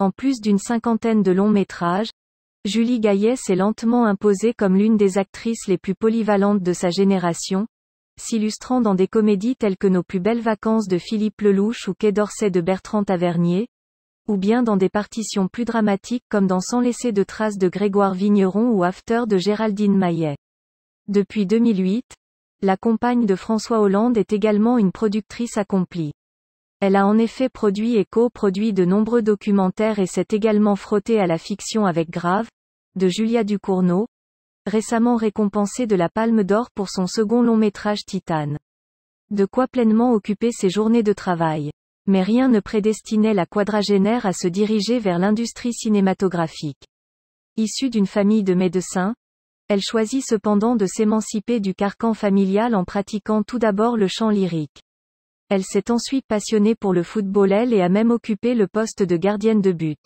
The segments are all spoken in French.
en plus d'une cinquantaine de longs métrages, Julie Gaillet s'est lentement imposée comme l'une des actrices les plus polyvalentes de sa génération, s'illustrant dans des comédies telles que Nos plus belles vacances de Philippe Lelouch ou Quai d'Orsay de Bertrand Tavernier, ou bien dans des partitions plus dramatiques comme dans Sans laisser de traces de Grégoire Vigneron ou After de Géraldine Maillet. Depuis 2008, la compagne de François Hollande est également une productrice accomplie. Elle a en effet produit et co-produit de nombreux documentaires et s'est également frottée à la fiction avec Grave, de Julia Ducournau, récemment récompensée de la Palme d'Or pour son second long métrage Titane. De quoi pleinement occuper ses journées de travail. Mais rien ne prédestinait la quadragénaire à se diriger vers l'industrie cinématographique. Issue d'une famille de médecins, elle choisit cependant de s'émanciper du carcan familial en pratiquant tout d'abord le chant lyrique. Elle s'est ensuite passionnée pour le football elle et a même occupé le poste de gardienne de but.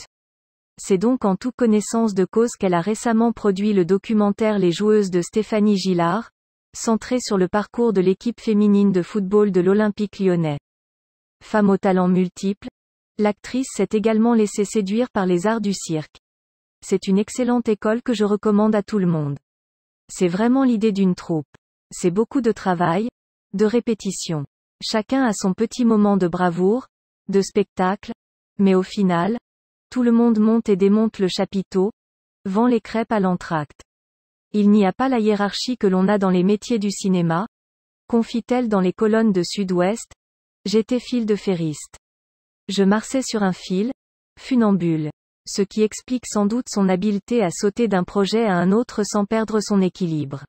C'est donc en toute connaissance de cause qu'elle a récemment produit le documentaire Les joueuses de Stéphanie Gillard, centré sur le parcours de l'équipe féminine de football de l'Olympique lyonnais. Femme au talent multiple, l'actrice s'est également laissée séduire par les arts du cirque. C'est une excellente école que je recommande à tout le monde. C'est vraiment l'idée d'une troupe. C'est beaucoup de travail, de répétition. Chacun a son petit moment de bravoure, de spectacle, mais au final, tout le monde monte et démonte le chapiteau, vend les crêpes à l'entracte. Il n'y a pas la hiérarchie que l'on a dans les métiers du cinéma, confie-t-elle dans les colonnes de Sud-Ouest, j'étais fil de ferriste. Je marçais sur un fil, funambule. Ce qui explique sans doute son habileté à sauter d'un projet à un autre sans perdre son équilibre.